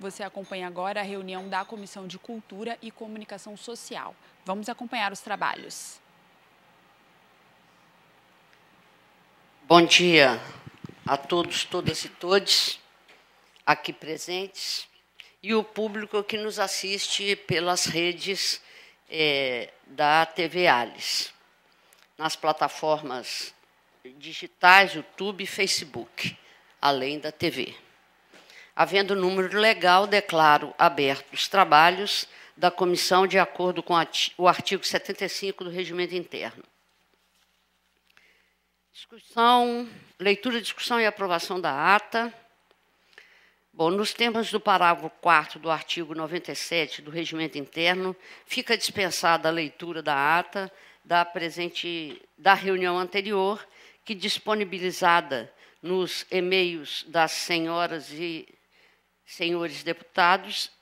Você acompanha agora a reunião da Comissão de Cultura e Comunicação Social. Vamos acompanhar os trabalhos. Bom dia a todos, todas e todos aqui presentes e o público que nos assiste pelas redes é, da TV Alice, nas plataformas digitais, YouTube e Facebook, além da TV. Havendo número legal, declaro aberto os trabalhos da comissão de acordo com o artigo 75 do Regimento Interno. Discussão, leitura, discussão e aprovação da ata. Bom, nos termos do parágrafo 4 do artigo 97 do Regimento Interno, fica dispensada a leitura da ata da presente da reunião anterior, que disponibilizada nos e-mails das senhoras e Senhores deputados,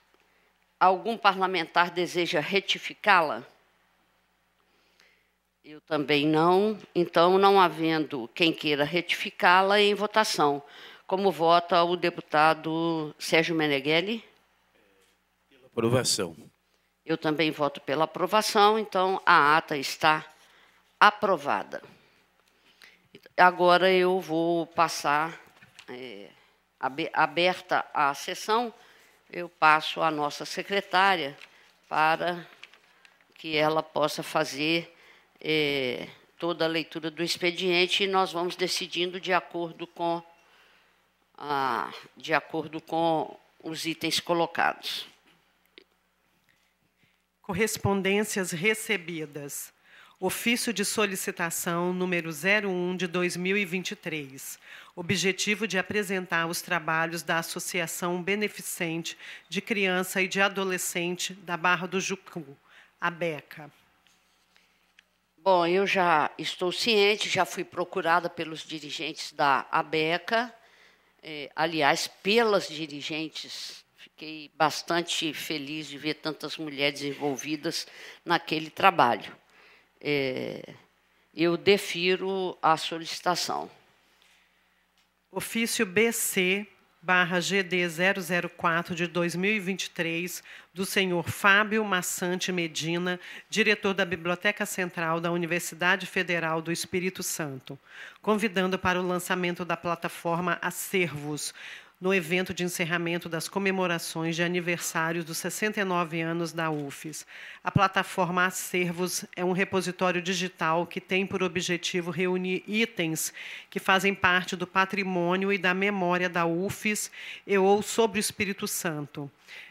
algum parlamentar deseja retificá-la? Eu também não. Então, não havendo quem queira retificá-la, em votação. Como vota o deputado Sérgio Meneghelli? Pela aprovação. Eu também voto pela aprovação, então a ata está aprovada. Agora eu vou passar. É, aberta a sessão, eu passo à nossa secretária para que ela possa fazer eh, toda a leitura do expediente e nós vamos decidindo de acordo com de acordo com os itens colocados. Correspondências recebidas. Ofício de solicitação número 01 de 2023, objetivo de apresentar os trabalhos da Associação Beneficente de Criança e de Adolescente da Barra do Jucu, a BECA. Bom, eu já estou ciente, já fui procurada pelos dirigentes da ABECA, eh, aliás, pelas dirigentes. Fiquei bastante feliz de ver tantas mulheres envolvidas naquele trabalho é, eu defiro a solicitação. Ofício BC barra GD 004 de 2023, do senhor Fábio Massante Medina, diretor da Biblioteca Central da Universidade Federal do Espírito Santo, convidando para o lançamento da plataforma Acervos, no evento de encerramento das comemorações de aniversário dos 69 anos da UFES. A plataforma Acervos é um repositório digital que tem por objetivo reunir itens que fazem parte do patrimônio e da memória da UFES e ou sobre o Espírito Santo.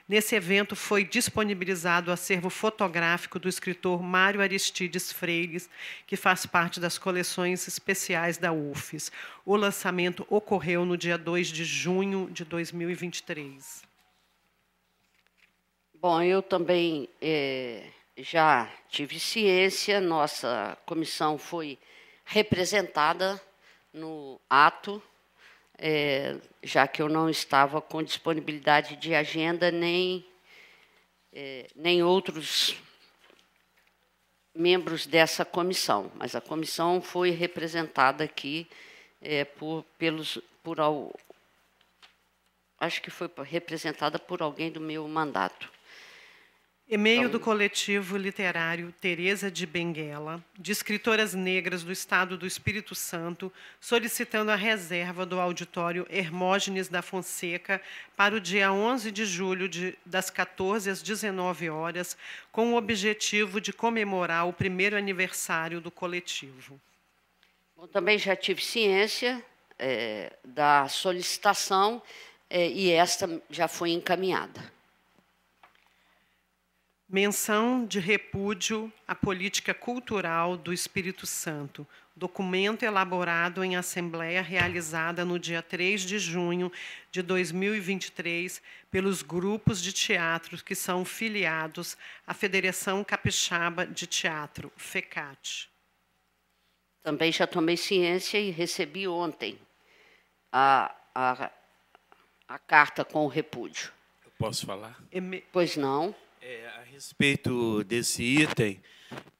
Nesse evento foi disponibilizado o acervo fotográfico do escritor Mário Aristides Freires, que faz parte das coleções especiais da UFES. O lançamento ocorreu no dia 2 de junho de 2023. Bom, eu também é, já tive ciência, nossa comissão foi representada no ato é, já que eu não estava com disponibilidade de agenda nem, é, nem outros membros dessa comissão, mas a comissão foi representada aqui é, por, pelos, por, acho que foi representada por alguém do meu mandato. E-mail do coletivo literário Teresa de Benguela, de escritoras negras do Estado do Espírito Santo, solicitando a reserva do auditório Hermógenes da Fonseca para o dia 11 de julho, de, das 14 às 19 horas, com o objetivo de comemorar o primeiro aniversário do coletivo. Bom, também já tive ciência é, da solicitação é, e esta já foi encaminhada. Menção de repúdio à política cultural do Espírito Santo, documento elaborado em assembleia realizada no dia 3 de junho de 2023 pelos grupos de teatro que são filiados à Federação Capixaba de Teatro, FECAT. Também já tomei ciência e recebi ontem a, a, a carta com o repúdio. Eu posso falar? Pois não. É, a respeito desse item,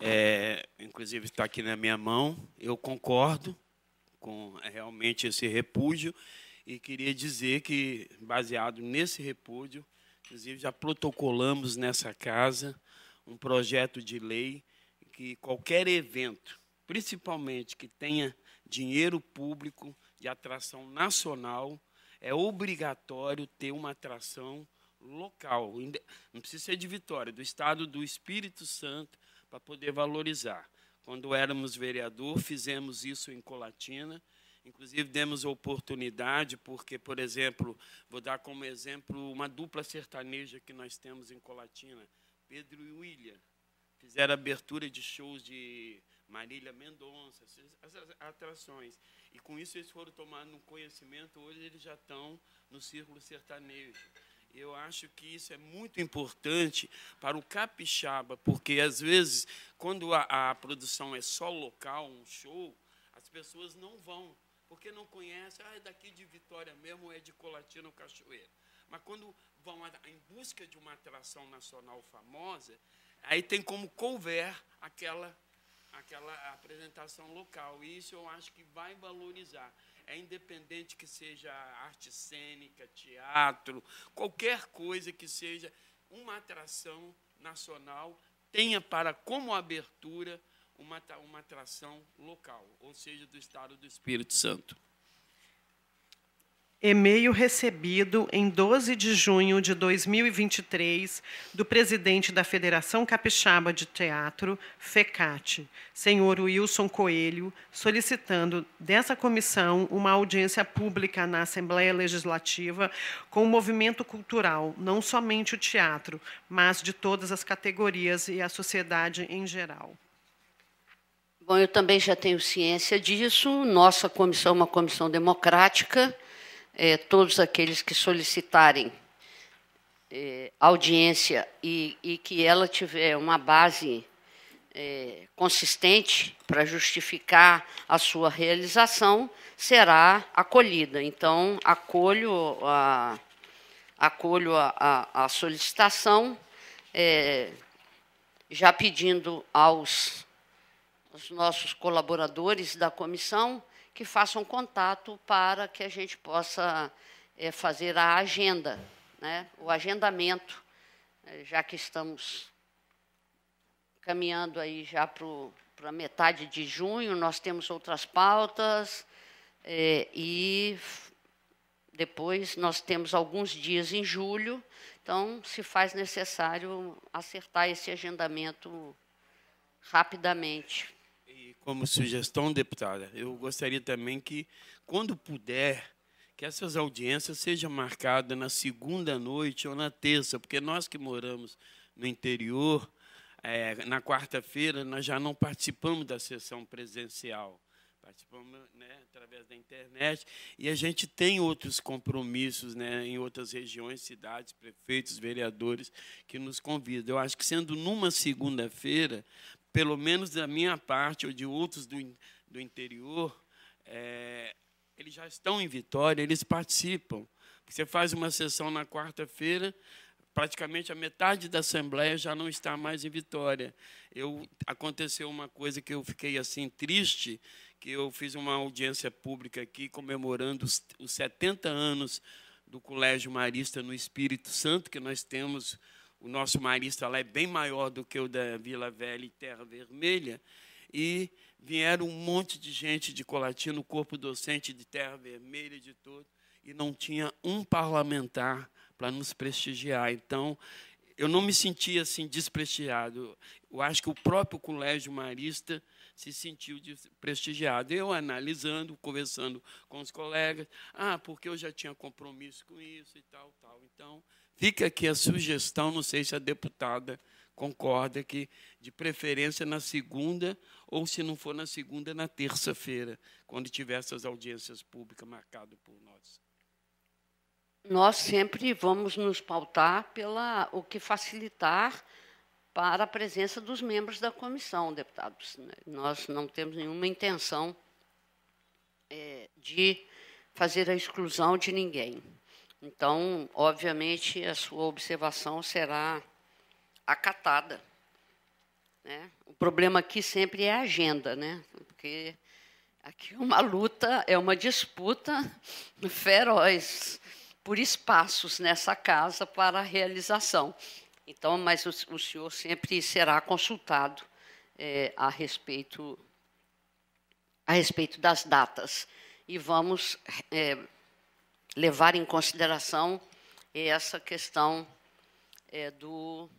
é, inclusive está aqui na minha mão, eu concordo com é, realmente esse repúdio e queria dizer que, baseado nesse repúdio, inclusive já protocolamos nessa casa um projeto de lei que qualquer evento, principalmente que tenha dinheiro público de atração nacional, é obrigatório ter uma atração local, não precisa ser de Vitória, do estado do Espírito Santo, para poder valorizar. Quando éramos vereador, fizemos isso em Colatina, inclusive demos oportunidade, porque, por exemplo, vou dar como exemplo uma dupla sertaneja que nós temos em Colatina, Pedro e William, fizeram abertura de shows de Marília Mendonça, essas atrações. E com isso eles foram tomando um conhecimento, hoje eles já estão no círculo sertanejo. Eu acho que isso é muito importante para o capixaba, porque às vezes, quando a, a produção é só local, um show, as pessoas não vão, porque não conhecem, ah, é daqui de Vitória mesmo, é de Colatina ou Cachoeira. Mas quando vão em busca de uma atração nacional famosa, aí tem como couver aquela, aquela apresentação local. E isso eu acho que vai valorizar é independente que seja arte cênica, teatro, qualquer coisa que seja uma atração nacional, tenha para como abertura uma, uma atração local, ou seja, do Estado do Espírito Santo. E-mail recebido em 12 de junho de 2023 do presidente da Federação Capixaba de Teatro, FECAT, senhor Wilson Coelho, solicitando dessa comissão uma audiência pública na Assembleia Legislativa com o movimento cultural, não somente o teatro, mas de todas as categorias e a sociedade em geral. Bom, eu também já tenho ciência disso. Nossa comissão é uma comissão democrática é, todos aqueles que solicitarem é, audiência e, e, que ela tiver uma base é, consistente para justificar a sua realização, será acolhida. Então, acolho a, acolho a, a, a solicitação, é, já pedindo aos, aos nossos colaboradores da comissão que façam contato para que a gente possa é, fazer a agenda, né, o agendamento, eh, já que estamos caminhando aí já para metade de junho, nós temos outras pautas é, e depois nós temos alguns dias em julho, então se faz necessário acertar esse agendamento rapidamente como sugestão, deputada, eu gostaria também que, quando puder, que essas audiências sejam marcadas na segunda noite ou na terça, porque nós que moramos no interior, é, na quarta-feira nós já não participamos da sessão presencial participamos né, através da internet e a gente tem outros compromissos né, em outras regiões, cidades, prefeitos, vereadores que nos convidam. Eu acho que sendo numa segunda-feira pelo menos da minha parte ou de outros do, do interior, é, eles já estão em Vitória, eles participam. Você faz uma sessão na quarta-feira, praticamente a metade da assembleia já não está mais em Vitória. Eu aconteceu uma coisa que eu fiquei assim triste, que eu fiz uma audiência pública aqui comemorando os, os 70 anos do Colégio Marista no Espírito Santo, que nós temos o nosso marista lá é bem maior do que o da Vila Velha e Terra Vermelha, e vieram um monte de gente de Colatina, o corpo docente de Terra Vermelha, de todo, e não tinha um parlamentar para nos prestigiar. Então, eu não me sentia assim desprestigiado. Eu acho que o próprio colégio marista se sentiu prestigiado. Eu analisando, conversando com os colegas, ah, porque eu já tinha compromisso com isso e tal, tal. Então, Fica aqui a sugestão, não sei se a deputada concorda que, de preferência, na segunda, ou se não for na segunda, na terça-feira, quando tiver essas audiências públicas marcadas por nós. Nós sempre vamos nos pautar pela o que facilitar para a presença dos membros da comissão, deputados. Nós não temos nenhuma intenção é, de fazer a exclusão de ninguém. Então, obviamente, a sua observação será acatada. Né? O problema aqui sempre é a agenda, né? porque aqui é uma luta, é uma disputa feroz por espaços nessa casa para a realização. Então, mas o, o senhor sempre será consultado é, a respeito a respeito das datas e vamos é, levar em consideração essa questão é, do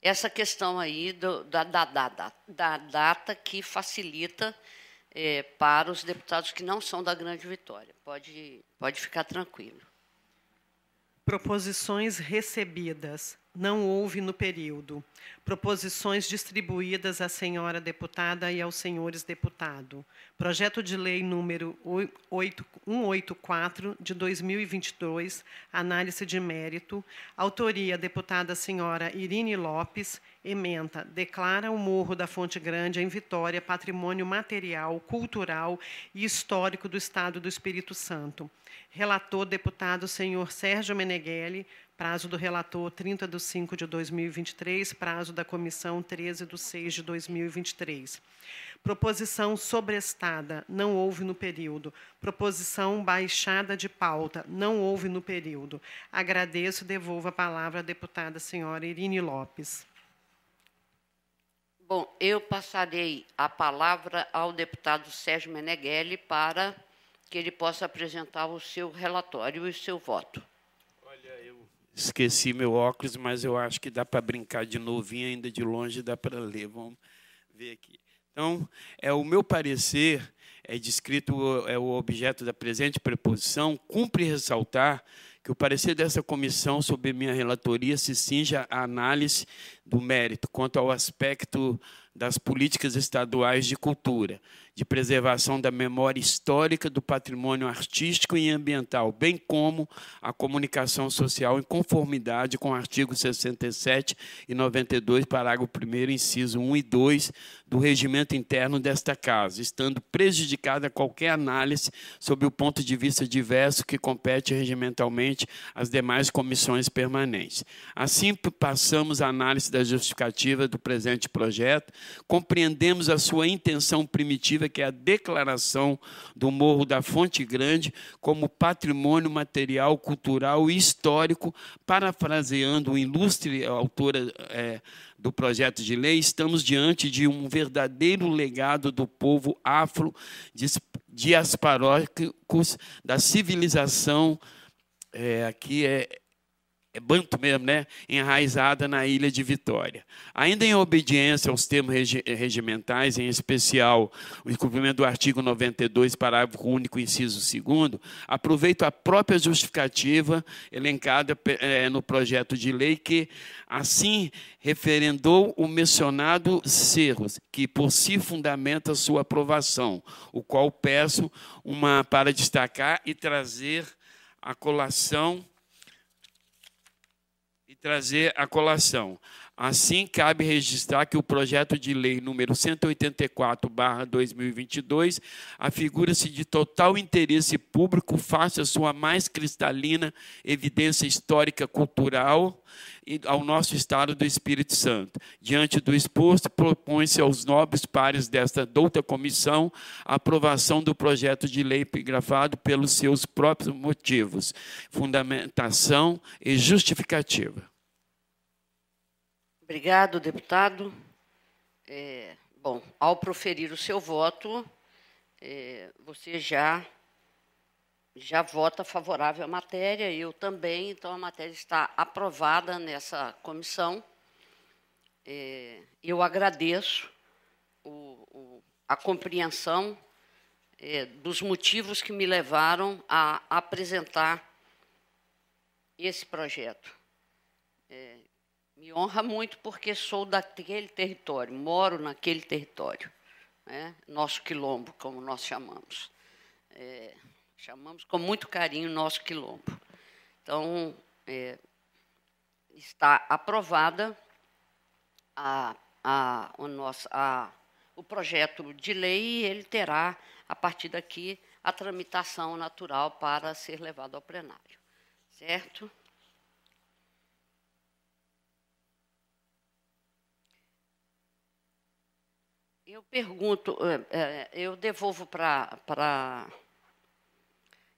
essa questão aí do, da, da, da, da, data que facilita é, para os deputados que não são da Grande Vitória. Pode, pode ficar tranquilo. Proposições recebidas não houve no período proposições distribuídas à senhora deputada e aos senhores deputado. Projeto de lei número 184 de 2022, análise de mérito, autoria deputada senhora Irine Lopes, ementa, declara o Morro da Fonte Grande em Vitória patrimônio material, cultural e histórico do Estado do Espírito Santo. Relator deputado senhor Sérgio Meneghelli, Prazo do relator 30 de 5 de 2023, prazo da comissão 13 de 6 de 2023. Proposição sobrestada, não houve no período. Proposição baixada de pauta, não houve no período. Agradeço e devolvo a palavra à deputada senhora Irine Lopes. Bom, eu passarei a palavra ao deputado Sérgio Meneghelli para que ele possa apresentar o seu relatório e o seu voto. Esqueci meu óculos, mas eu acho que dá para brincar de novinho, ainda de longe dá para ler. Vamos ver aqui. Então, é o meu parecer, é descrito é o objeto da presente preposição, cumpre ressaltar que o parecer dessa comissão sobre minha relatoria se cinja à análise do mérito quanto ao aspecto das políticas estaduais de cultura de preservação da memória histórica do patrimônio artístico e ambiental, bem como a comunicação social em conformidade com o artigo 67 e 92, parágrafo 1 inciso 1 e 2 do regimento interno desta casa, estando prejudicada qualquer análise sob o ponto de vista diverso que compete regimentalmente às demais comissões permanentes. Assim, passamos a análise da justificativa do presente projeto, compreendemos a sua intenção primitiva que é a declaração do Morro da Fonte Grande como patrimônio material, cultural e histórico, parafraseando o ilustre autora é, do projeto de lei, estamos diante de um verdadeiro legado do povo afro diasparóicos da civilização é, aqui é é banto mesmo, né? enraizada na ilha de Vitória. Ainda em obediência aos termos regimentais, em especial o cumprimento do artigo 92, parágrafo único, inciso 2, aproveito a própria justificativa elencada é, no projeto de lei que assim referendou o mencionado Cerros, que por si fundamenta sua aprovação, o qual peço uma para destacar e trazer a colação trazer à colação. Assim, cabe registrar que o projeto de lei número 184/2022 afigura-se de total interesse público face à sua mais cristalina evidência histórica cultural ao nosso estado do Espírito Santo. Diante do exposto, propõe-se aos nobres pares desta douta comissão a aprovação do projeto de lei epigrafado pelos seus próprios motivos, fundamentação e justificativa. Obrigado, deputado. É, bom, ao proferir o seu voto, é, você já já vota favorável à matéria, eu também, então a matéria está aprovada nessa comissão. É, eu agradeço o, o, a compreensão é, dos motivos que me levaram a apresentar esse projeto. É, me honra muito porque sou daquele território, moro naquele território, né? nosso quilombo, como nós chamamos. É, chamamos com muito carinho nosso quilombo. Então, é, está aprovada a, a, o, nosso, a, o projeto de lei e ele terá, a partir daqui, a tramitação natural para ser levado ao plenário. Certo? Eu pergunto, é, é, eu devolvo para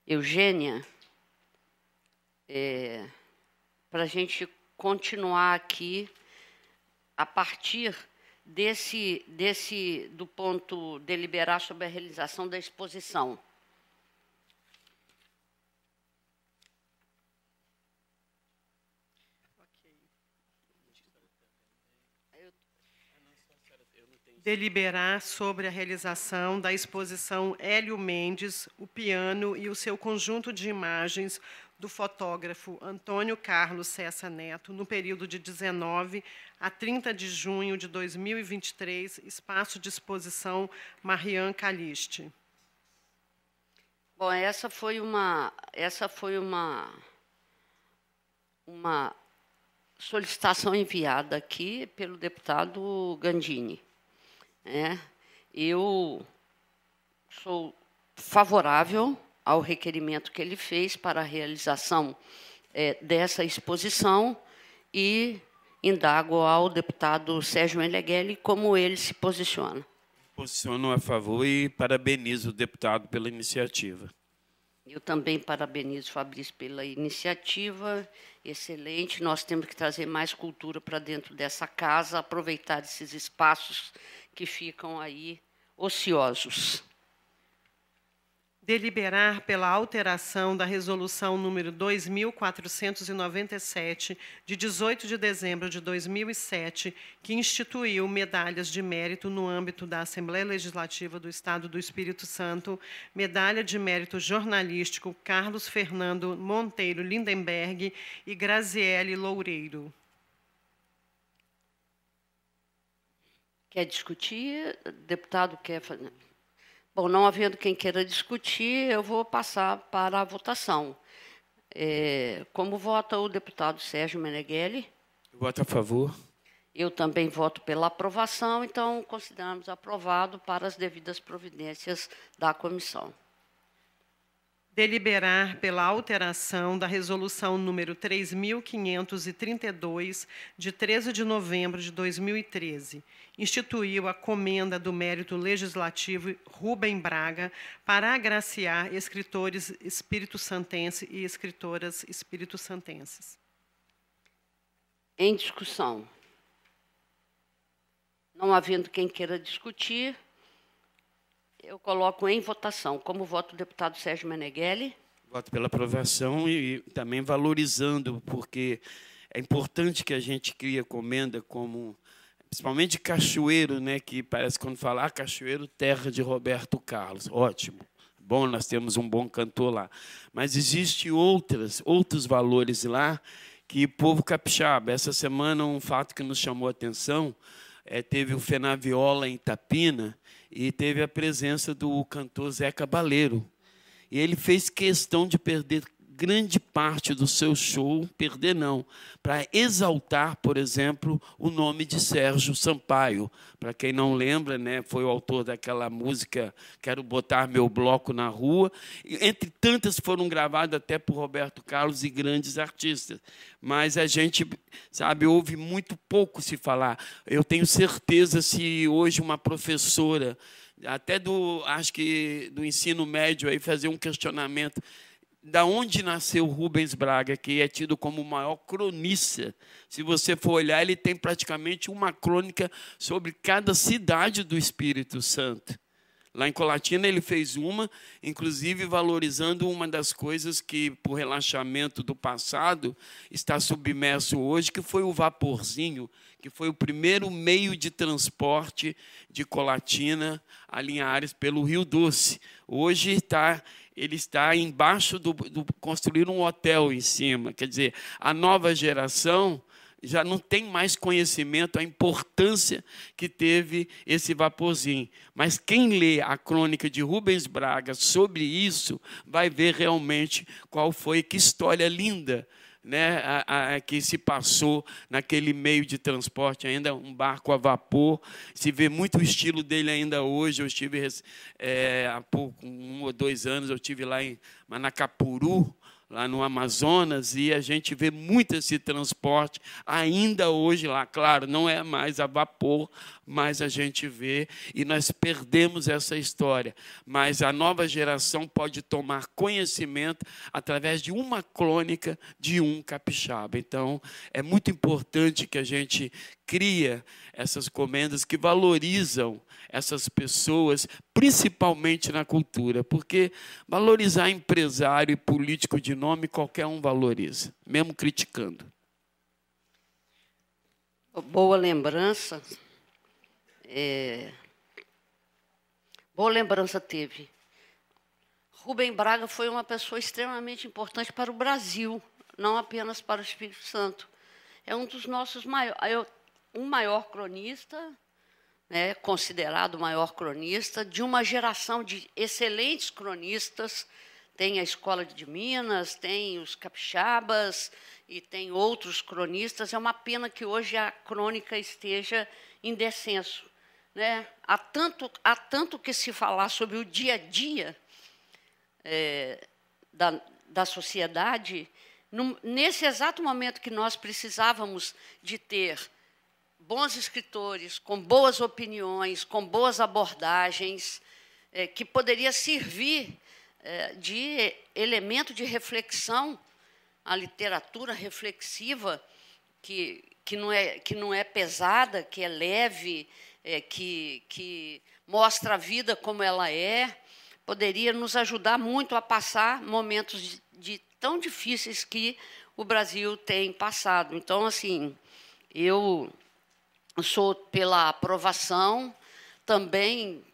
Eugênia, é, para a gente continuar aqui a partir desse, desse do ponto deliberar sobre a realização da exposição. deliberar sobre a realização da exposição Hélio Mendes, o piano e o seu conjunto de imagens do fotógrafo Antônio Carlos Cessa Neto, no período de 19 a 30 de junho de 2023, espaço de exposição Marian Caliste. Bom, essa foi uma essa foi uma uma solicitação enviada aqui pelo deputado Gandini. É, eu sou favorável ao requerimento que ele fez para a realização é, dessa exposição e indago ao deputado Sérgio Meneghelli como ele se posiciona. Posiciono a favor e parabenizo o deputado pela iniciativa. Eu também parabenizo o Fabrício pela iniciativa, excelente. Nós temos que trazer mais cultura para dentro dessa casa, aproveitar esses espaços que ficam aí ociosos. Deliberar pela alteração da resolução número 2497 de 18 de dezembro de 2007, que instituiu medalhas de mérito no âmbito da Assembleia Legislativa do Estado do Espírito Santo, medalha de mérito jornalístico Carlos Fernando Monteiro Lindenberg e Graziele Loureiro. Quer discutir? Deputado quer fazer. Bom, não havendo quem queira discutir, eu vou passar para a votação. É, como vota o deputado Sérgio Meneghelli? Voto a favor. Eu também voto pela aprovação, então consideramos aprovado para as devidas providências da comissão deliberar pela alteração da resolução número 3532 de 13 de novembro de 2013, instituiu a comenda do mérito legislativo Rubem Braga para agraciar escritores espírito-santenses e escritoras espírito-santenses. Em discussão. Não havendo quem queira discutir, eu coloco em votação. Como voto o deputado Sérgio Meneghelli? Voto pela aprovação e também valorizando, porque é importante que a gente crie a comenda como principalmente Cachoeiro, né, que parece quando falar ah, Cachoeiro, terra de Roberto Carlos. Ótimo. Bom, nós temos um bom cantor lá. Mas existe outras, outros valores lá que povo capixaba. Essa semana um fato que nos chamou a atenção é teve o Fenaviola em Tapina e teve a presença do cantor Zé Cabaleiro. E ele fez questão de perder grande parte do seu show, perder não, para exaltar, por exemplo, o nome de Sérgio Sampaio. Para quem não lembra, né, foi o autor daquela música Quero Botar Meu Bloco na Rua. Entre tantas foram gravadas até por Roberto Carlos e grandes artistas. Mas a gente, sabe, ouve muito pouco se falar. Eu tenho certeza se hoje uma professora até do acho que do ensino médio aí fazer um questionamento da onde nasceu Rubens Braga, que é tido como o maior cronista. Se você for olhar, ele tem praticamente uma crônica sobre cada cidade do Espírito Santo. Lá em Colatina ele fez uma, inclusive valorizando uma das coisas que, por relaxamento do passado, está submerso hoje, que foi o vaporzinho, que foi o primeiro meio de transporte de Colatina a Linhares pelo Rio Doce. Hoje está ele está embaixo do, do construir um hotel em cima. Quer dizer, a nova geração já não tem mais conhecimento a importância que teve esse vaporzinho. Mas quem lê a crônica de Rubens Braga sobre isso vai ver realmente qual foi que história linda né, a, a, que se passou naquele meio de transporte, ainda um barco a vapor. Se vê muito o estilo dele ainda hoje. Eu estive é, há pouco, um ou dois anos, eu estive lá em Manacapuru, lá no Amazonas, e a gente vê muito esse transporte ainda hoje lá. Claro, não é mais a vapor, mas a gente vê e nós perdemos essa história. Mas a nova geração pode tomar conhecimento através de uma crônica de um capixaba. Então, é muito importante que a gente cria essas comendas que valorizam essas pessoas, principalmente na cultura, porque valorizar empresário e político de nome qualquer um valoriza, mesmo criticando. Boa lembrança. É... Boa lembrança teve. Rubem Braga foi uma pessoa extremamente importante para o Brasil, não apenas para o Espírito Santo. É um dos nossos maiores. Eu um maior cronista, né, considerado o maior cronista, de uma geração de excelentes cronistas. Tem a Escola de Minas, tem os capixabas e tem outros cronistas. É uma pena que hoje a crônica esteja em descenso. Né? Há, tanto, há tanto que se falar sobre o dia a dia é, da, da sociedade, nesse exato momento que nós precisávamos de ter bons escritores, com boas opiniões, com boas abordagens, é, que poderia servir é, de elemento de reflexão à literatura reflexiva, que, que, não, é, que não é pesada, que é leve, é, que, que mostra a vida como ela é, poderia nos ajudar muito a passar momentos de, de tão difíceis que o Brasil tem passado. Então, assim, eu sou pela aprovação. Também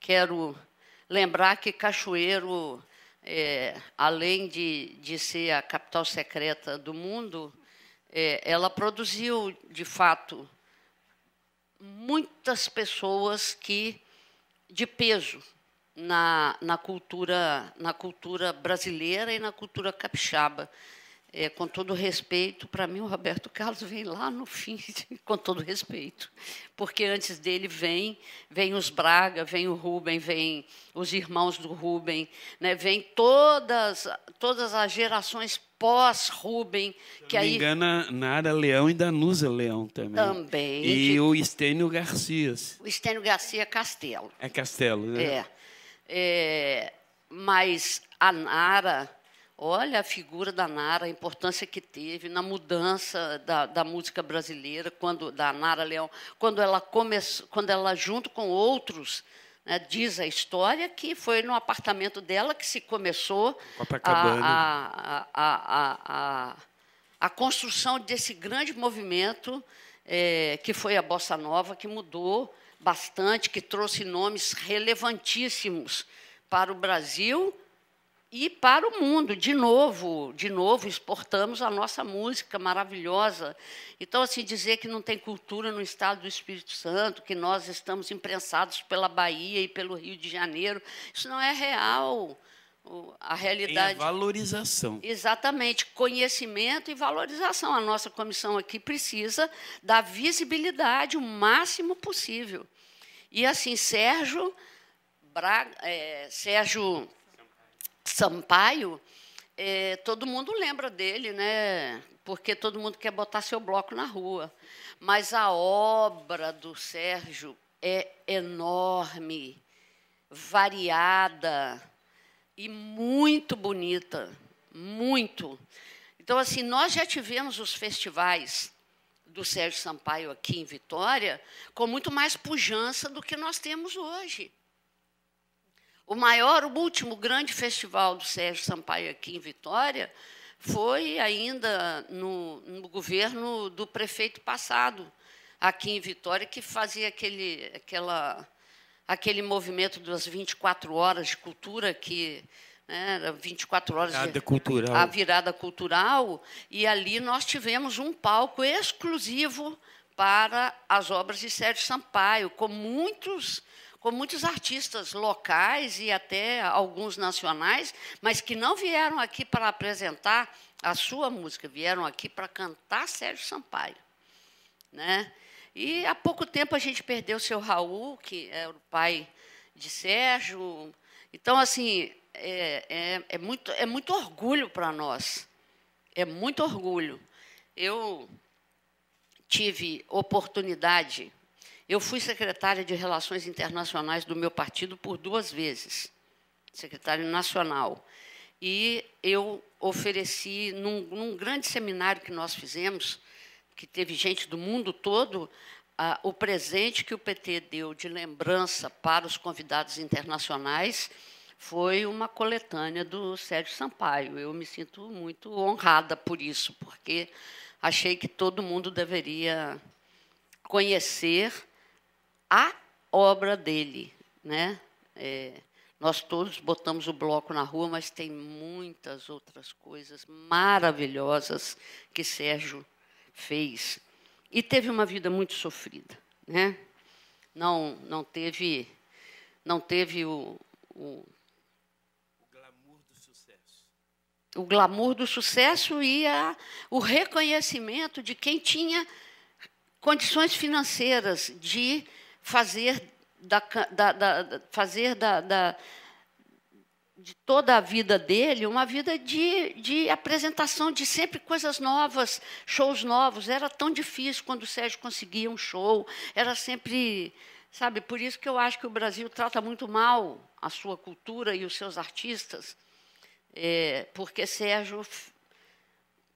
quero lembrar que Cachoeiro, é, além de, de ser a capital secreta do mundo, é, ela produziu, de fato, muitas pessoas que de peso na, na cultura na cultura brasileira e na cultura capixaba. É, com todo respeito, para mim o Roberto Carlos vem lá no fim, com todo respeito, porque antes dele vem, vem os Braga, vem o Rubem, vem os irmãos do Rubem, né, vem todas, todas as gerações pós Rubem, que não aí me engana Nara Leão e Danusa Leão também. Também. E de... o Estênio Garcia. O Estênio Garcia Castelo. É Castelo, né? É. é mas a Nara Olha a figura da Nara, a importância que teve na mudança da, da música brasileira, quando da Nara Leão, quando ela começou, quando ela junto com outros né, diz a história que foi no apartamento dela que se começou a, a, a, a, construção desse grande movimento é, que foi a Bossa Nova, que mudou bastante, que trouxe nomes relevantíssimos para o Brasil e para o mundo, de novo, de novo exportamos a nossa música maravilhosa. Então, assim, dizer que não tem cultura no estado do Espírito Santo, que nós estamos imprensados pela Bahia e pelo Rio de Janeiro, isso não é real. A realidade. valorização. Exatamente, conhecimento e valorização. A nossa comissão aqui precisa da visibilidade o máximo possível. E assim, Sérgio Braga, é, Sérgio Sampaio, é, todo mundo lembra dele, né? porque todo mundo quer botar seu bloco na rua. Mas a obra do Sérgio é enorme, variada e muito bonita, muito. Então, assim, nós já tivemos os festivais do Sérgio Sampaio aqui em Vitória com muito mais pujança do que nós temos hoje. O maior, o último grande festival do Sérgio Sampaio aqui em Vitória foi ainda no, no governo do prefeito passado, aqui em Vitória, que fazia aquele, aquela, aquele movimento das 24 horas de cultura que né, era 24 horas virada de cultural. a virada cultural e ali nós tivemos um palco exclusivo para as obras de Sérgio Sampaio, com muitos com muitos artistas locais e até alguns nacionais, mas que não vieram aqui para apresentar a sua música, vieram aqui para cantar Sérgio Sampaio. Né? E há pouco tempo a gente perdeu o seu Raul, que era o pai de Sérgio. Então, assim, é, é, é muito, é muito orgulho para nós. É muito orgulho. Eu tive oportunidade eu fui secretária de Relações Internacionais do meu partido por duas vezes, secretária nacional. E eu ofereci, num, num grande seminário que nós fizemos, que teve gente do mundo todo, ah, o presente que o PT deu de lembrança para os convidados internacionais foi uma coletânea do Sérgio Sampaio. Eu me sinto muito honrada por isso, porque achei que todo mundo deveria conhecer a obra dele. Né? É, nós todos botamos o bloco na rua, mas tem muitas outras coisas maravilhosas que Sérgio fez. E teve uma vida muito sofrida. Né? Não, não teve, não teve o, o o glamour do sucesso e a, o reconhecimento de quem tinha condições financeiras de fazer da, da, da fazer da, da, de toda a vida dele uma vida de, de apresentação de sempre coisas novas, shows novos. Era tão difícil quando o Sérgio conseguia um show, era sempre. Sabe, por isso que eu acho que o Brasil trata muito mal a sua cultura e os seus artistas, é, porque Sérgio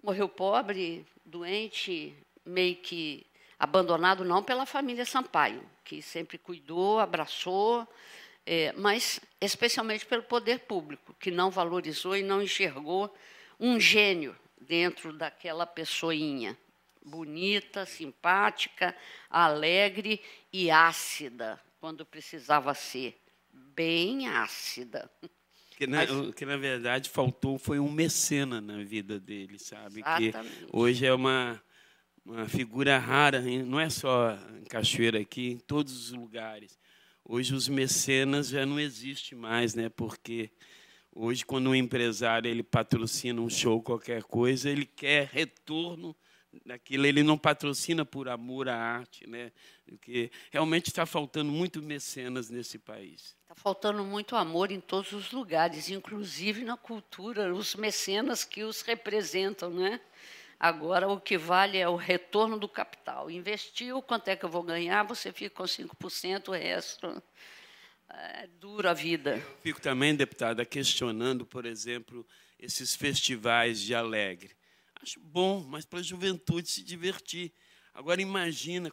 morreu pobre, doente, meio que Abandonado não pela família Sampaio, que sempre cuidou, abraçou, é, mas especialmente pelo poder público, que não valorizou e não enxergou um gênio dentro daquela pessoinha bonita, simpática, alegre e ácida, quando precisava ser. Bem ácida. Que na, que na verdade faltou foi um mecena na vida dele, sabe? Exatamente. Que hoje é uma uma figura rara, não é só em Cachoeira aqui, em todos os lugares. Hoje os mecenas já não existe mais, né? Porque hoje quando um empresário ele patrocina um show qualquer coisa, ele quer retorno daquilo, ele não patrocina por amor à arte, né? Porque realmente está faltando muito mecenas nesse país. Está faltando muito amor em todos os lugares, inclusive na cultura, os mecenas que os representam, né? Agora, o que vale é o retorno do capital. Investiu, quanto é que eu vou ganhar? Você fica com 5%, o resto é, dura a vida. Eu fico também, deputada, questionando, por exemplo, esses festivais de alegre. Acho bom, mas para a juventude se divertir. Agora, imagina,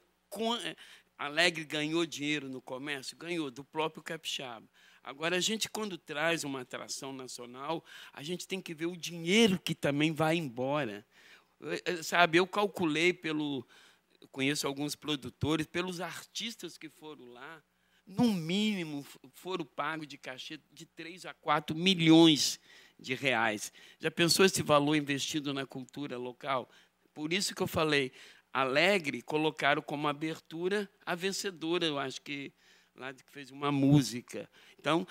é, Alegre ganhou dinheiro no comércio? Ganhou, do próprio capixaba. Agora, a gente, quando traz uma atração nacional, a gente tem que ver o dinheiro que também vai embora. Eh, eh, sabe, eu calculei pelo. conheço alguns produtores, pelos artistas que foram lá, no mínimo foram pagos de cachê de 3 a 4 milhões de reais. Já pensou esse valor investido na cultura local? Por isso que eu falei, Alegre colocaram como abertura a vencedora, eu acho que lá que fez uma música. Então,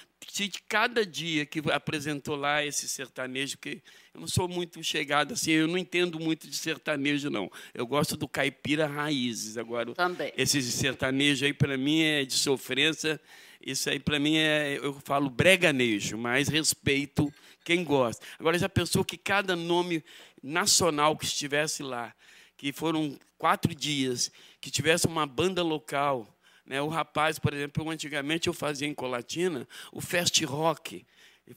cada dia que apresentou lá esse sertanejo, que eu não sou muito chegado assim, eu não entendo muito de sertanejo, não. Eu gosto do caipira raízes. Agora, Também. esse sertanejo aí, para mim, é de sofrência. Isso aí, para mim, é, eu falo breganejo, mas respeito quem gosta. Agora, já pensou que cada nome nacional que estivesse lá, que foram quatro dias, que tivesse uma banda local, né? O rapaz, por exemplo, antigamente eu fazia em Colatina o Fest Rock.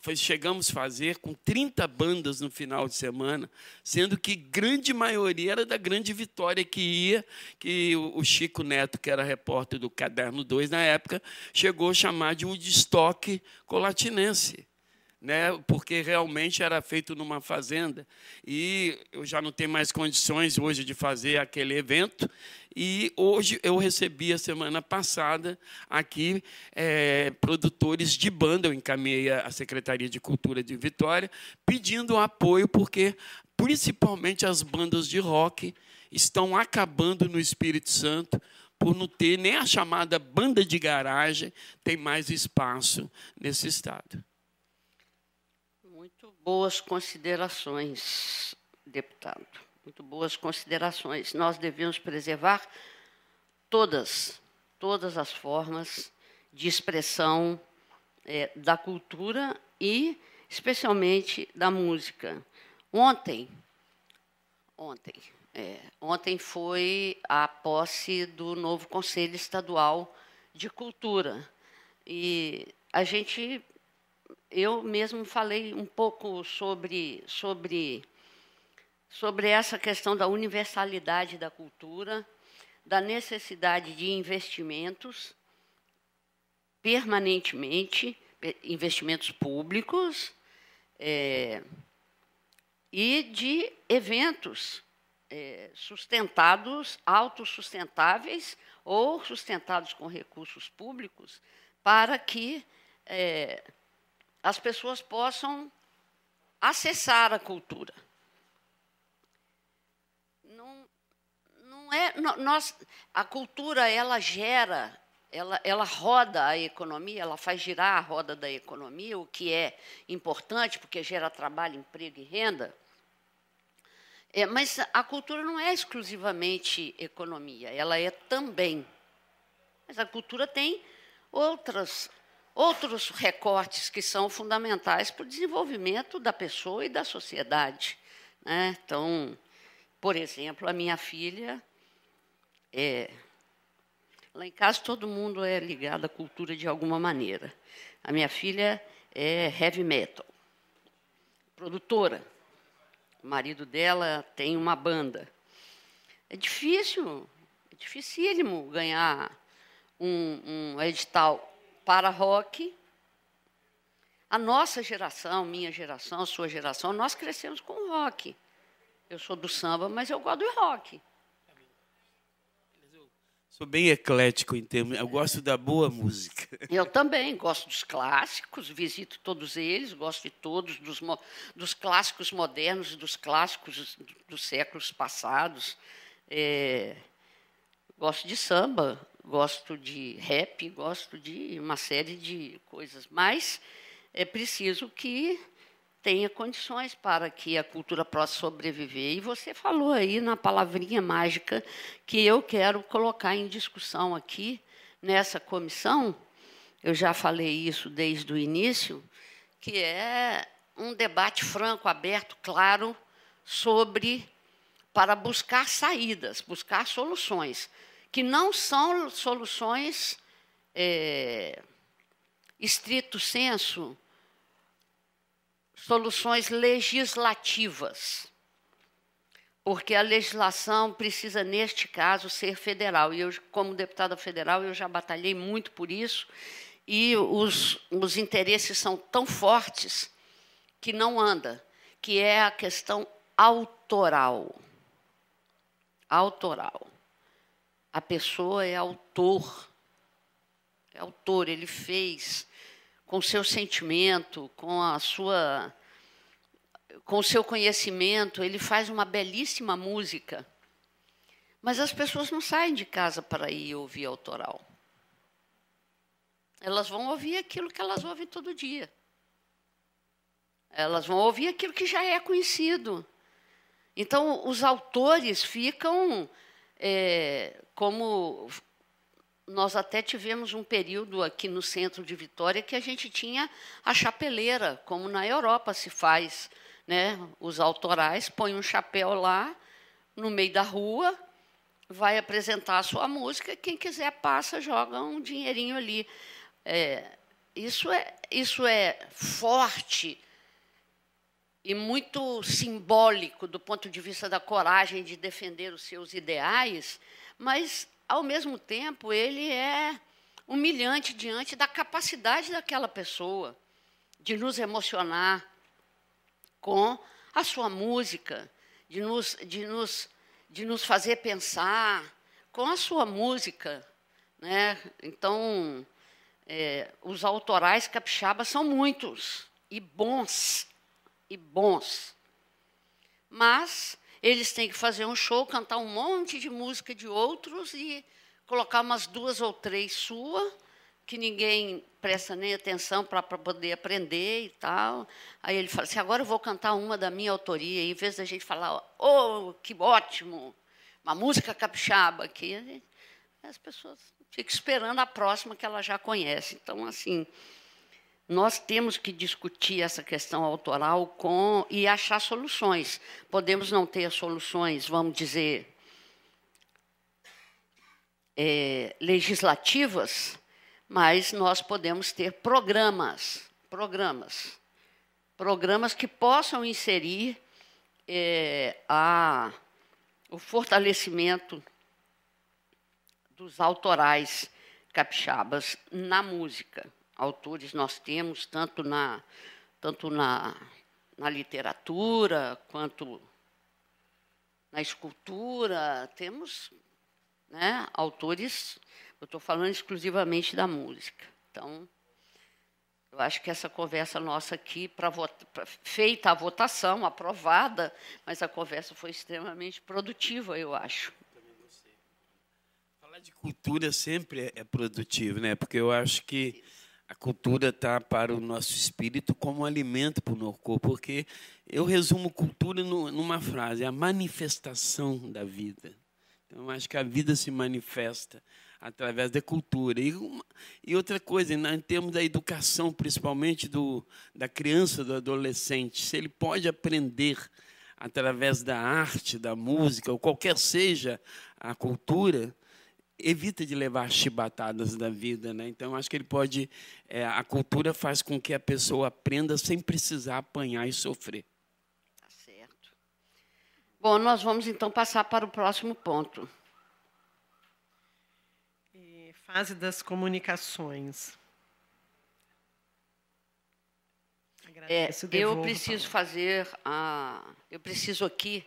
Foi, chegamos a fazer com 30 bandas no final de semana, sendo que grande maioria era da grande vitória que ia, que o Chico Neto, que era repórter do Caderno 2 na época, chegou a chamar de Woodstock colatinense. Né, porque realmente era feito numa fazenda. E eu já não tenho mais condições hoje de fazer aquele evento, e hoje eu recebi, a semana passada, aqui, é, produtores de banda, eu encaminhei à Secretaria de Cultura de Vitória, pedindo apoio, porque principalmente as bandas de rock estão acabando no Espírito Santo por não ter nem a chamada banda de garagem tem mais espaço nesse estado. Muito boas considerações, deputado muito boas considerações. Nós devemos preservar todas, todas as formas de expressão é, da cultura e, especialmente, da música. Ontem, ontem, é, ontem foi a posse do novo Conselho Estadual de Cultura e a gente, eu mesmo falei um pouco sobre sobre sobre essa questão da universalidade da cultura, da necessidade de investimentos permanentemente, investimentos públicos é, e de eventos é, sustentados, autossustentáveis ou sustentados com recursos públicos, para que é, as pessoas possam acessar a cultura. Não é, nós, a cultura ela gera, ela, ela roda a economia, ela faz girar a roda da economia, o que é importante porque gera trabalho, emprego e renda. É, mas a cultura não é exclusivamente economia, ela é também. Mas a cultura tem outras, outros recortes que são fundamentais para o desenvolvimento da pessoa e da sociedade. Né? Então, por exemplo, a minha filha é, lá em casa todo mundo é ligado à cultura de alguma maneira. A minha filha é heavy metal, produtora. O marido dela tem uma banda. É difícil, é dificílimo ganhar um, um edital para rock. A nossa geração, minha geração, sua geração, nós crescemos com rock. Eu sou do samba, mas eu gosto do rock. Sou bem eclético em termos. Eu gosto da boa música. Eu também gosto dos clássicos, visito todos eles, gosto de todos, dos, dos clássicos modernos e dos clássicos dos séculos passados. É, gosto de samba, gosto de rap, gosto de uma série de coisas. Mas é preciso que tenha condições para que a cultura possa sobreviver. E você falou aí na palavrinha mágica que eu quero colocar em discussão aqui nessa comissão. Eu já falei isso desde o início, que é um debate franco, aberto, claro sobre para buscar saídas, buscar soluções que não são soluções é, estrito senso soluções legislativas, porque a legislação precisa, neste caso, ser federal. E eu, como deputada federal, eu já batalhei muito por isso, e os, os interesses são tão fortes que não anda, que é a questão autoral. Autoral. A pessoa é autor. É autor, ele fez, com seu sentimento, com a sua com o seu conhecimento, ele faz uma belíssima música. Mas as pessoas não saem de casa para ir ouvir autoral. Elas vão ouvir aquilo que elas ouvem todo dia. Elas vão ouvir aquilo que já é conhecido. Então, os autores ficam é, como nós até tivemos um período aqui no centro de Vitória que a gente tinha a chapeleira, como na Europa se faz. Né? Os autorais põem um chapéu lá no meio da rua, vai apresentar a sua música, quem quiser passa, joga um dinheirinho ali. É, isso, é, isso é forte e muito simbólico do ponto de vista da coragem de defender os seus ideais, mas ao mesmo tempo, ele é humilhante diante da capacidade daquela pessoa de nos emocionar com a sua música, de nos, de nos, de nos fazer pensar com a sua música. Né? Então, é, os autorais capixabas são muitos e bons, e bons. Mas eles têm que fazer um show, cantar um monte de música de outros e colocar umas duas ou três sua, que ninguém presta nem atenção para poder aprender e tal. Aí ele fala assim: agora eu vou cantar uma da minha autoria, e, em vez da gente falar, oh, que ótimo, uma música capixaba aqui, as pessoas ficam esperando a próxima que ela já conhece. Então, assim, nós temos que discutir essa questão autoral com e achar soluções. Podemos não ter soluções, vamos dizer, é, legislativas, mas nós podemos ter programas, programas, programas que possam inserir é, a, o fortalecimento dos autorais capixabas na música autores nós temos, tanto na, tanto na, na literatura quanto na escultura, temos né, autores, eu estou falando exclusivamente da música. Então, eu acho que essa conversa nossa aqui, pra, pra, feita a votação, aprovada, mas a conversa foi extremamente produtiva, eu acho. Falar de cultura sempre é, é produtivo, né? Porque eu acho que Isso a cultura está para o nosso espírito como um alimento para o nosso corpo, porque eu resumo cultura numa frase: é a manifestação da vida. Então, eu acho que a vida se manifesta através da cultura. E, uma, e outra coisa, né, em termos da educação, principalmente do, da criança, do adolescente, se ele pode aprender através da arte, da música, ou qualquer seja a cultura, evita de levar chibatadas da vida, né? Então acho que ele pode, é, a cultura faz com que a pessoa aprenda sem precisar apanhar e sofrer. Tá certo. Bom, nós vamos então passar para o próximo ponto. É, fase das comunicações. É, Agradeço, é, eu preciso fazer a, eu preciso aqui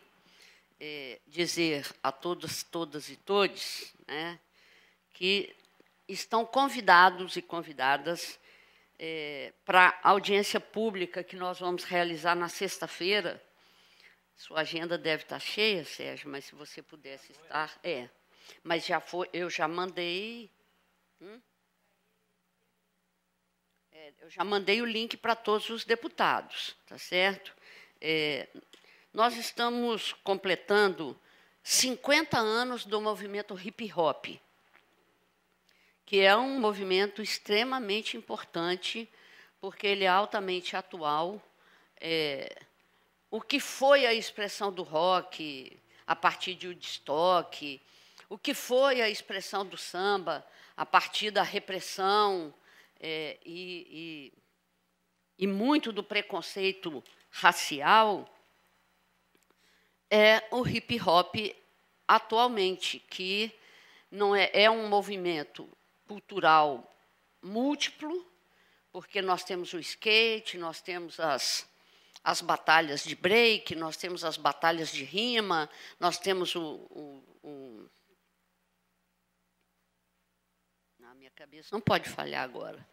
é, dizer a todas, todas e todos né, que estão convidados e convidadas é, para a audiência pública que nós vamos realizar na sexta-feira. Sua agenda deve estar tá cheia, Sérgio, mas se você pudesse tá estar, é. Mas já foi, eu já mandei. Hum? É, eu já mandei o link para todos os deputados, tá certo? É, nós estamos completando 50 anos do movimento hip hop, que é um movimento extremamente importante, porque ele é altamente atual. É, o que foi a expressão do rock a partir de estoque, o que foi a expressão do samba a partir da repressão é, e, e, e muito do preconceito racial é o hip hop atualmente, que não é, é um movimento cultural múltiplo, porque nós temos o skate, nós temos as, as batalhas de break, nós temos as batalhas de rima, nós temos o, o, o na minha cabeça não pode falhar agora.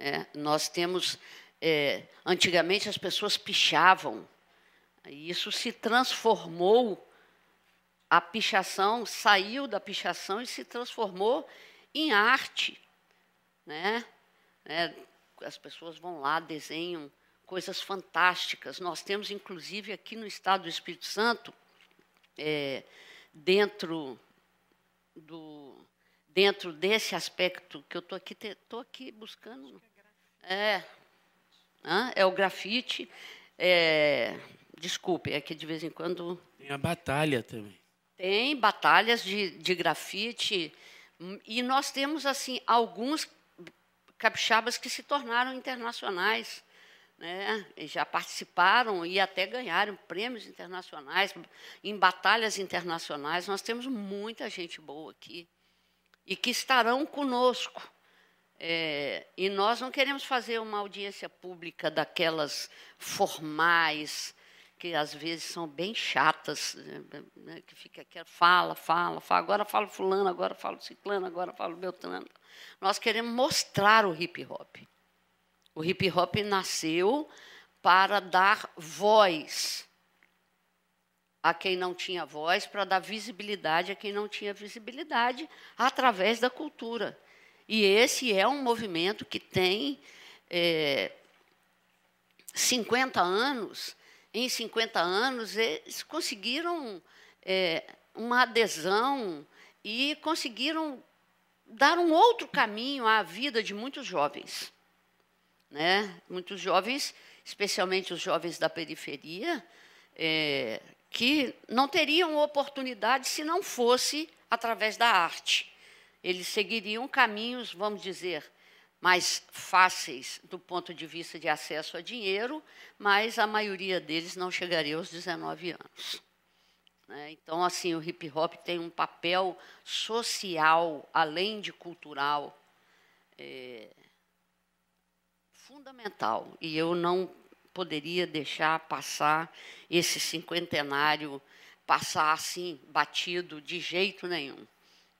É, nós temos é, antigamente as pessoas pichavam e isso se transformou, a pichação saiu da pichação e se transformou em arte. Né? É, as pessoas vão lá, desenham coisas fantásticas. Nós temos, inclusive, aqui no estado do Espírito Santo, é, dentro do dentro desse aspecto que eu estou aqui tô aqui buscando é é o grafite é, Desculpe, é que de vez em quando. Tem a batalha também. Tem batalhas de, de grafite. Hum, e nós temos, assim, alguns capixabas que se tornaram internacionais. Né? já participaram e até ganharam prêmios internacionais, em batalhas internacionais. Nós temos muita gente boa aqui e que estarão conosco. É, e nós não queremos fazer uma audiência pública daquelas formais, que às vezes são bem chatas, né, que fica que fala, fala, fala, agora falo fulano, agora falo ciclano, agora falo beltrano. Nós queremos mostrar o hip hop. O hip hop nasceu para dar voz a quem não tinha voz, para dar visibilidade a quem não tinha visibilidade através da cultura. E esse é um movimento que tem é, eh, 50 anos em 50 anos, eles conseguiram é, uma adesão e conseguiram dar um outro caminho à vida de muitos jovens. Né? Muitos jovens, especialmente os jovens da periferia, é, que não teriam oportunidade se não fosse através da arte. Eles seguiriam caminhos, vamos dizer, mais fáceis do ponto de vista de acesso a dinheiro, mas a maioria deles não chegaria aos 19 anos. Né? Então, assim, o hip hop tem um papel social, além de cultural, é, fundamental. E eu não poderia deixar passar esse cinquentenário passar assim batido de jeito nenhum.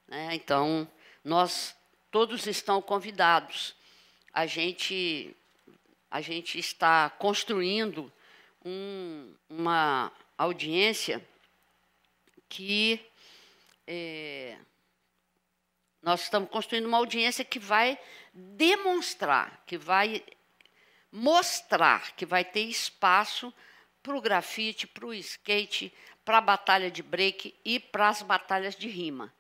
Né? Então, nós Todos estão convidados. A gente, a gente está construindo um, uma audiência que é, nós estamos construindo uma audiência que vai demonstrar, que vai mostrar, que vai ter espaço para o grafite, para o skate, para a batalha de break e para as batalhas de rima.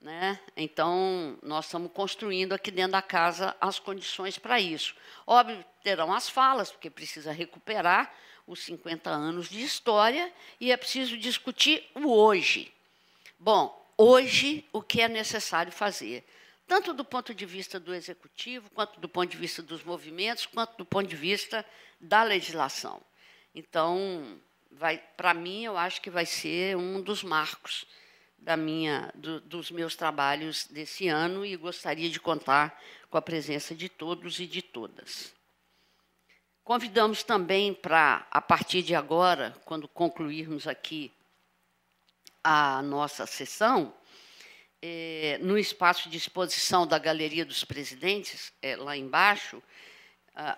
Né? Então, nós estamos construindo aqui dentro da casa as condições para isso. Óbvio, terão as falas, porque precisa recuperar os 50 anos de história e é preciso discutir o hoje. Bom, hoje o que é necessário fazer? Tanto do ponto de vista do executivo, quanto do ponto de vista dos movimentos, quanto do ponto de vista da legislação. Então, para mim, eu acho que vai ser um dos marcos da minha, do, dos meus trabalhos desse ano e gostaria de contar com a presença de todos e de todas. Convidamos também para, a partir de agora, quando concluirmos aqui a nossa sessão, é, no espaço de exposição da Galeria dos Presidentes, é, lá embaixo,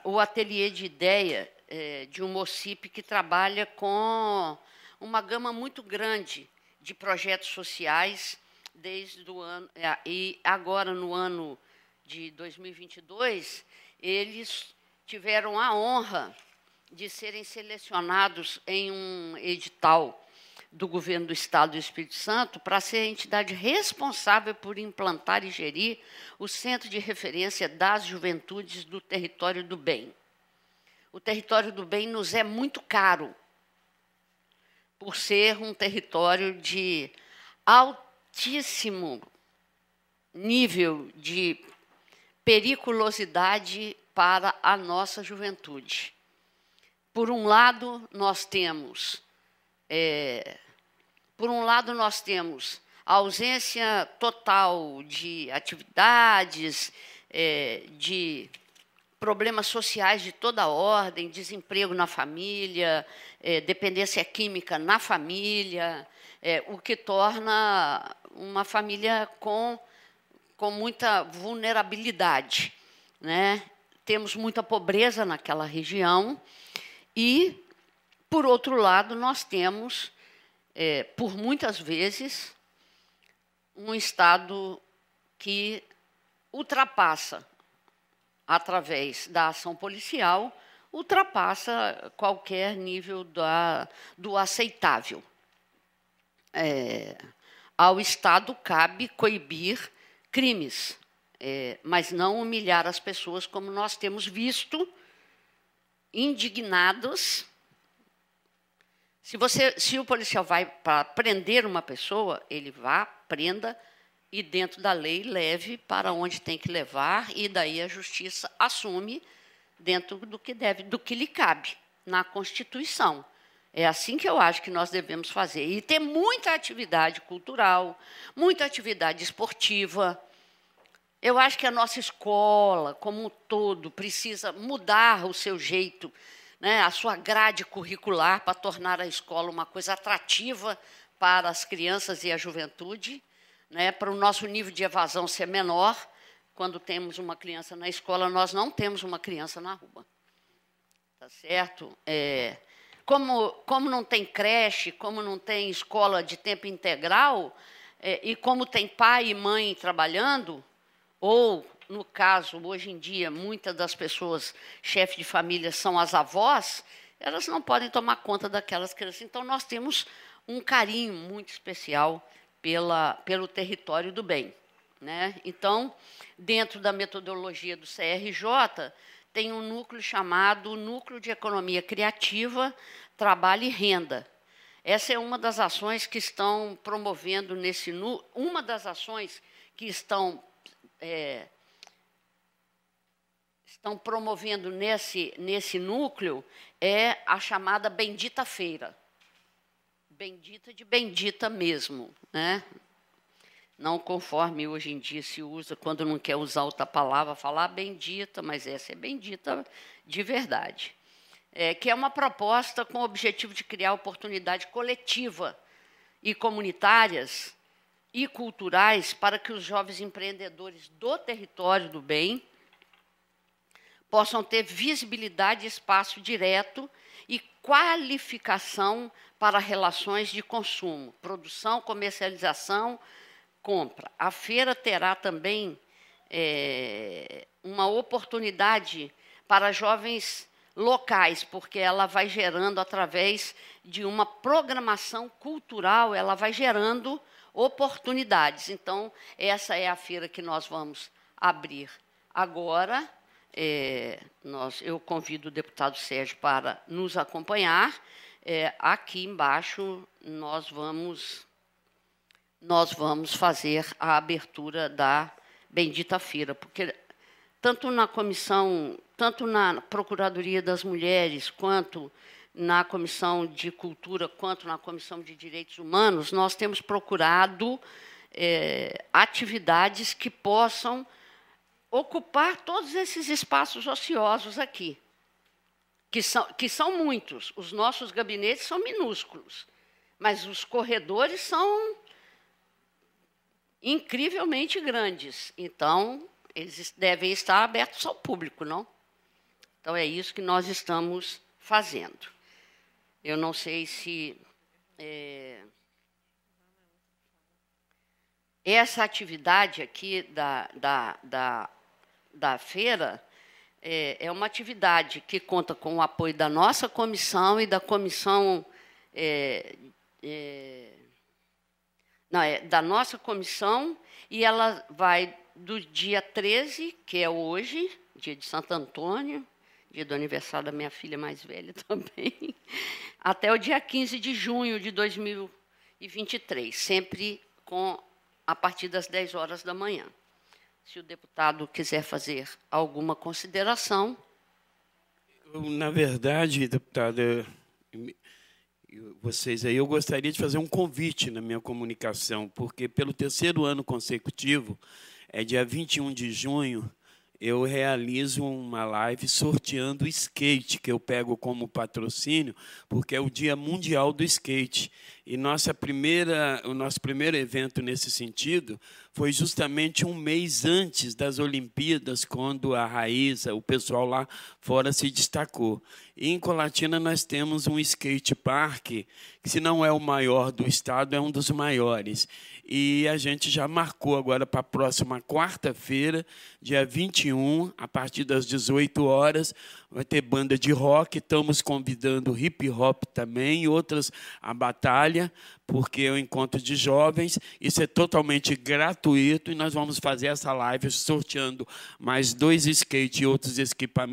o ateliê de ideia é, de um MOCIP que trabalha com uma gama muito grande de projetos sociais desde o ano é, e agora no ano de 2022 eles tiveram a honra de serem selecionados em um edital do governo do Estado do Espírito Santo para ser a entidade responsável por implantar e gerir o Centro de Referência das Juventudes do Território do Bem. O Território do Bem nos é muito caro, por ser um território de altíssimo nível de periculosidade para a nossa juventude. Por um lado, nós temos, é, por um lado nós temos a ausência total de atividades, é, de problemas sociais de toda ordem, desemprego na família, é, dependência química na família, é, o que torna uma família com, com muita vulnerabilidade. Né? Temos muita pobreza naquela região e, por outro lado, nós temos, é, por muitas vezes, um Estado que ultrapassa através da ação policial, ultrapassa qualquer nível da, do aceitável. É, ao Estado cabe coibir crimes, é, mas não humilhar as pessoas, como nós temos visto, indignados. Se, você, se o policial vai para prender uma pessoa, ele vá, prenda, e, dentro da lei, leve para onde tem que levar, e daí a justiça assume dentro do que deve, do que lhe cabe na Constituição. É assim que eu acho que nós devemos fazer. E ter muita atividade cultural, muita atividade esportiva. Eu acho que a nossa escola, como um todo, precisa mudar o seu jeito, né, a sua grade curricular, para tornar a escola uma coisa atrativa para as crianças e a juventude né, para o nosso nível de evasão ser menor. Quando temos uma criança na escola, nós não temos uma criança na rua. Tá certo? É, como, como não tem creche, como não tem escola de tempo integral, é, e como tem pai e mãe trabalhando, ou, no caso, hoje em dia, muitas das pessoas, chefe de família, são as avós, elas não podem tomar conta daquelas crianças. Então, nós temos um carinho muito especial pela, pelo território do bem. Né? Então, dentro da metodologia do CRJ, tem um núcleo chamado Núcleo de Economia Criativa, Trabalho e Renda. Essa é uma das ações que estão promovendo nesse uma das ações que estão é, estão promovendo nesse nesse núcleo é a chamada bendita feira bendita de bendita mesmo, né? Não conforme hoje em dia se usa, quando não quer usar outra palavra, falar bendita, mas essa é bendita de verdade. É, que é uma proposta com o objetivo de criar oportunidade coletiva e comunitárias e culturais para que os jovens empreendedores do território do bem possam ter visibilidade e espaço direto e qualificação para relações de consumo, produção, comercialização, compra. A feira terá também é, uma oportunidade para jovens locais, porque ela vai gerando através de uma programação cultural, ela vai gerando oportunidades. Então, essa é a feira que nós vamos abrir agora é, nós, eu convido o deputado Sérgio para nos acompanhar. É, aqui embaixo nós vamos nós vamos fazer a abertura da bendita feira, porque tanto na comissão, tanto na Procuradoria das Mulheres, quanto na Comissão de Cultura, quanto na Comissão de Direitos Humanos, nós temos procurado é, atividades que possam ocupar todos esses espaços ociosos aqui, que são, que são muitos. Os nossos gabinetes são minúsculos, mas os corredores são incrivelmente grandes. Então, eles devem estar abertos ao público, não? Então, é isso que nós estamos fazendo. Eu não sei se. É, essa atividade aqui da, da, da da feira é, é, uma atividade que conta com o apoio da nossa comissão e da comissão. É, é não, é da nossa comissão, e ela vai do dia 13, que é hoje, dia de Santo Antônio, dia do aniversário da minha filha mais velha também, até o dia 15 de junho de 2023, sempre com a partir das 10 horas da manhã se o deputado quiser fazer alguma consideração. Eu, na verdade, deputada, vocês aí, eu gostaria de fazer um convite na minha comunicação, porque pelo terceiro ano consecutivo, é dia 21 de junho, eu realizo uma live sorteando skate, que eu pego como patrocínio, porque é o Dia Mundial do Skate. E nossa primeira, o nosso primeiro evento nesse sentido foi justamente um mês antes das Olimpíadas, quando a Raíza, o pessoal lá fora se destacou. E em Colatina nós temos um skate park, que se não é o maior do estado, é um dos maiores. E a gente já marcou agora para a próxima quarta-feira, dia 21, a partir das 18 horas, vai ter banda de rock, estamos convidando hip hop também, outras a batalha, porque é um encontro de jovens, isso é totalmente gratuito e nós vamos fazer essa live sorteando mais dois skates e outros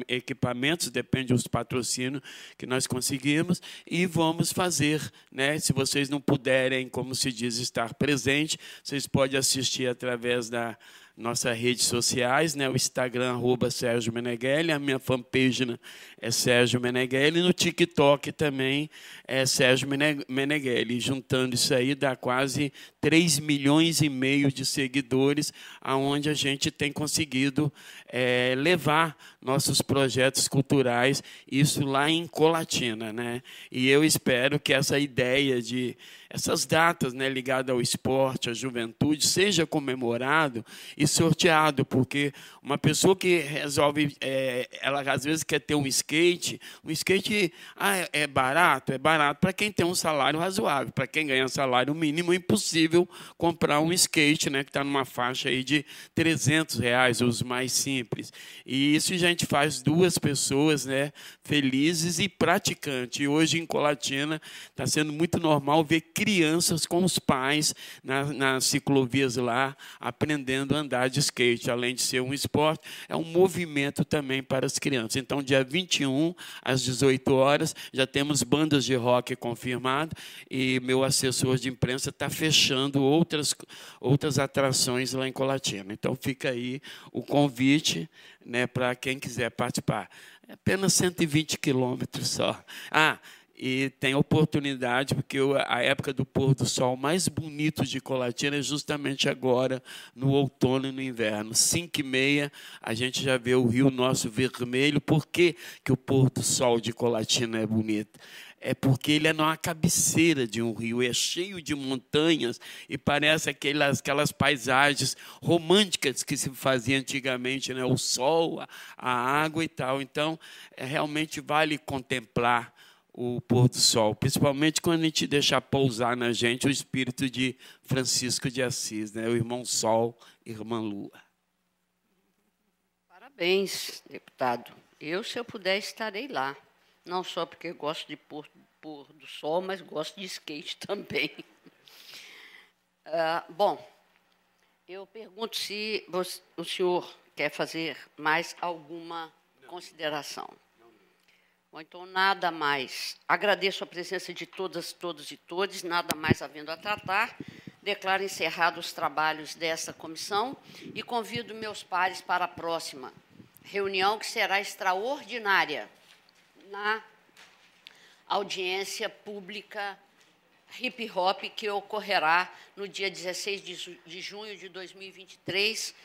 equipamentos, depende dos patrocínios que nós conseguimos, e vamos fazer, né? Se vocês não puderem, como se diz, estar presente, vocês podem assistir através da nossas redes sociais, né? O Instagram, arroba Sérgio Meneghelli, a minha fanpage né? é Sérgio Meneghelli, e no TikTok também é Sérgio Meneghelli. Juntando isso aí, dá quase 3 milhões e meio de seguidores, aonde a gente tem conseguido é, levar nossos projetos culturais, isso lá em Colatina. Né? E eu espero que essa ideia de essas datas né, ligadas ao esporte, à juventude, seja comemorado e sorteado, porque uma pessoa que resolve, é, ela às vezes quer ter um skate, um skate ah, é, é barato, é barato para quem tem um salário razoável, para quem ganha um salário mínimo, é impossível comprar um skate né, que está numa faixa aí de 300 reais, os mais simples simples. E isso a gente faz duas pessoas né, felizes e praticantes. E hoje em Colatina está sendo muito normal ver crianças com os pais na, nas ciclovias lá, aprendendo a andar de skate. Além de ser um esporte, é um movimento também para as crianças. Então, dia 21, às 18 horas, já temos bandas de rock confirmado e meu assessor de imprensa está fechando outras, outras atrações lá em Colatina. Então, fica aí o convite né, para quem quiser participar. É apenas 120 quilômetros só. Ah, e tem oportunidade, porque a época do pôr do sol mais bonito de Colatina é justamente agora, no outono e no inverno. 5 e meia, a gente já vê o rio nosso vermelho. Por que, que o pôr do sol de Colatina é bonito? é porque ele é na cabeceira de um rio, é cheio de montanhas e parece aquelas, aquelas paisagens românticas que se fazia antigamente, né? o sol, a, a água e tal. Então, é, realmente vale contemplar o pôr do sol, principalmente quando a gente deixa pousar na gente o espírito de Francisco de Assis, né? o irmão Sol, irmã Lua. Parabéns, deputado. Eu, se eu puder, estarei lá. Não só porque gosto de pôr, pôr do sol, mas gosto de skate também. Uh, bom, eu pergunto se você, o senhor quer fazer mais alguma não. consideração. Bom, então, nada mais. Agradeço a presença de todas, todos e todos, nada mais havendo a tratar. Declaro encerrados os trabalhos desta comissão e convido meus pares para a próxima reunião, que será extraordinária na audiência pública hip hop que ocorrerá no dia 16 de junho de 2023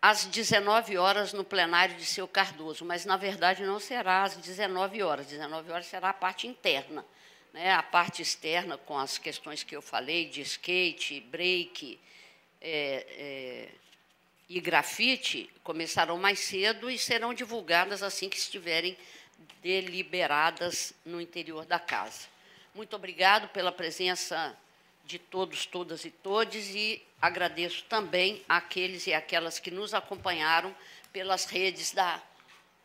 às 19 horas no plenário de seu Cardoso, mas na verdade não será às 19 horas, 19 horas será a parte interna, né? A parte externa com as questões que eu falei de skate, break, é, é, e grafite começarão mais cedo e serão divulgadas assim que estiverem deliberadas no interior da casa. Muito obrigado pela presença de todos, todas e todes e agradeço também aqueles e aquelas que nos acompanharam pelas redes da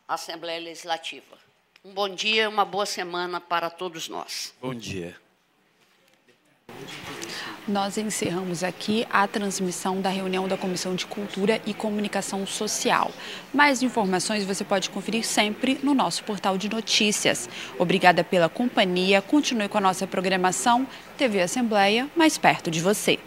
Assembleia Legislativa. Um bom dia, uma boa semana para todos nós. Bom dia. Nós encerramos aqui a transmissão da reunião da Comissão de Cultura e Comunicação Social. Mais informações você pode conferir sempre no nosso portal de notícias. Obrigada pela companhia. Continue com a nossa programação. TV Assembleia, mais perto de você.